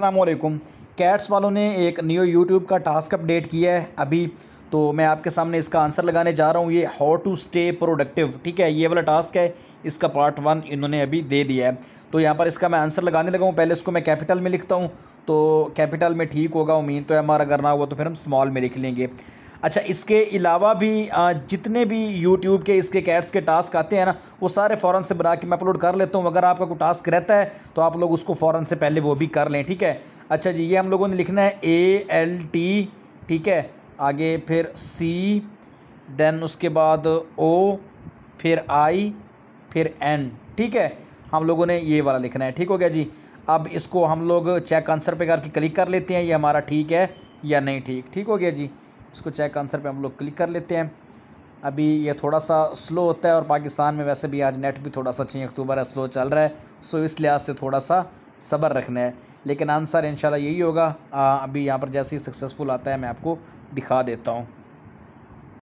Aslam cats वालों ने एक न्यू यूट्यूब का टास्क अपडेट किया है अभी तो मैं आपके सामने इसका आंसर लगाने जा रहा हूँ ये हाउ टू स्टे प्रोडक्टिव ठीक है ये वाला टास्क है इसका पार्ट वन इन्होंने अभी दे दिया है तो यहाँ पर इसका मैं आंसर लगाने लगा हूँ पहले इसको मैं कैपिटल में लिखता हूँ तो कैपिटल में ठीक होगा उम्मीद तो एम हमारा अगर ना हुआ तो फिर हम स्मॉल में लिख लेंगे अच्छा इसके अलावा भी जितने भी यूट्यूब के इसके कैट्स के टास्क आते हैं ना वो सारे फ़ौर से बना के मैं अपलोड कर लेता हूँ अगर आपका कोई टास्क रहता है तो आप लोग उसको फ़ौर से पहले वो भी कर लें ठीक है अच्छा जी ये हम लोगों ने लिखना है ए एल टी ठीक है आगे फिर सी देन उसके बाद ओ फिर आई फिर एन ठीक है हम लोगों ने ये वाला लिखना है ठीक हो गया जी अब इसको हम लोग चेक आंसर पे करके क्लिक कर लेते हैं ये हमारा ठीक है या नहीं ठीक ठीक हो गया जी इसको चेक आंसर पे हम लोग क्लिक कर लेते हैं अभी ये थोड़ा सा स्लो होता है और पाकिस्तान में वैसे भी आज नेट भी थोड़ा सा छः अक्टूबर है स्लो चल रहा है सो इस लिहाज से थोड़ा सा सब्र रखना है लेकिन आंसर इंशाल्लाह यही होगा अभी यहाँ पर जैसे ही सक्सेसफुल आता है मैं आपको दिखा देता हूँ